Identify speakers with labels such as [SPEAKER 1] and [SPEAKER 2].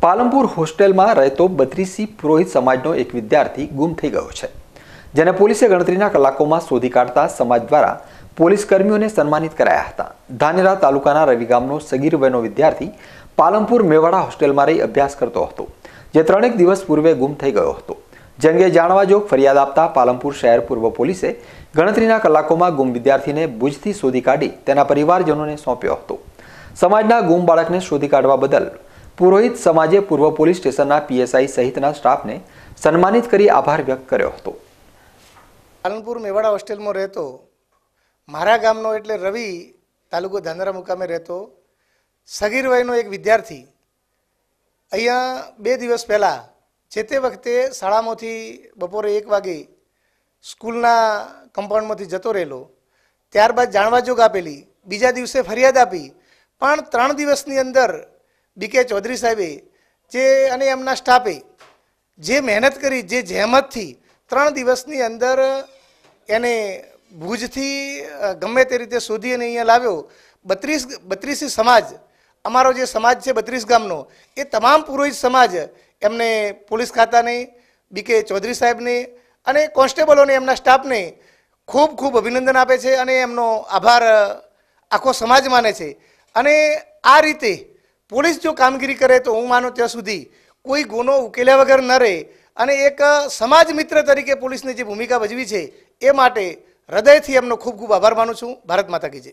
[SPEAKER 1] પાલમપુર હોસ્ટેલમાં રહેતો બત્રીસી પુરોહિત સમાજનો એક વિદ્યાર્થી ગુમ થઈ ગયો છે જેને પોલીસે ગણતરીના કલાકોમાં શોધી કાઢતા સમાજ દ્વારા પોલીસ કર્મીઓને સન્માનિત કરાયા હતા ધાનેરા તાલુકાના રવિ ગામનો સગીરભાઈનો વિદ્યાર્થી પાલમપુર મેવાડા હોસ્ટેલમાં રહી અભ્યાસ કરતો હતો જે ત્રણેક દિવસ પૂર્વે ગુમ થઈ ગયો હતો જે અંગે જાણવા જોગ ફરિયાદ આપતા પાલમપુર શહેર પૂર્વ પોલીસે ગણતરીના કલાકોમાં ગુમ વિદ્યાર્થીને ભુજથી શોધી કાઢી તેના પરિવારજનોને સોંપ્યો હતો સમાજના ગુમ બાળકને શોધી કાઢવા બદલ પુરોહિત સમાજે પૂર્વ પોલીસ સ્ટેશનના પીએસઆઈ સહિતના સ્ટાફને સન્માનિત કરી આભાર વ્યક્ત કર્યો હતો
[SPEAKER 2] પાલનપુર મેવાડા હોસ્ટેલમાં રહેતો મારા ગામનો એટલે રવિ તાલુકો ધાંધ્રા મુકામે રહેતો સગીરભાઈનો એક વિદ્યાર્થી અહીંયા બે દિવસ પહેલાં જે તે વખતે શાળામાંથી બપોરે એક વાગે સ્કૂલના કમ્પાઉન્ડમાંથી જતો રહેલો ત્યારબાદ જાણવા જોગ આપેલી બીજા દિવસે ફરિયાદ આપી પણ ત્રણ દિવસની અંદર બીકે ચૌધરી સાહેબે જે અને એમના સ્ટાફે જે મહેનત કરી જે જહેમતથી ત્રણ દિવસની અંદર એને ભુજથી ગમે તે રીતે શોધી અને અહીંયા લાવ્યો બત્રીસ બત્રીસી સમાજ અમારો જે સમાજ છે બત્રીસ ગામનો એ તમામ પુરોહિત સમાજ એમને પોલીસ ખાતાને બીકે ચૌધરી સાહેબને અને કોન્સ્ટેબલોને એમના સ્ટાફને ખૂબ ખૂબ અભિનંદન આપે છે અને એમનો આભાર આખો સમાજ માને છે અને આ રીતે પોલીસ જો કામગીરી કરે તો હું માનું ત્યાં સુધી કોઈ ગુનો ઉકેલ્યા વગર ન રહે અને એક સમાજ મિત્ર તરીકે પોલીસની જે ભૂમિકા ભજવી છે એ માટે હૃદયથી એમનો ખૂબ ખૂબ આભાર માનું છું ભારત માતા કી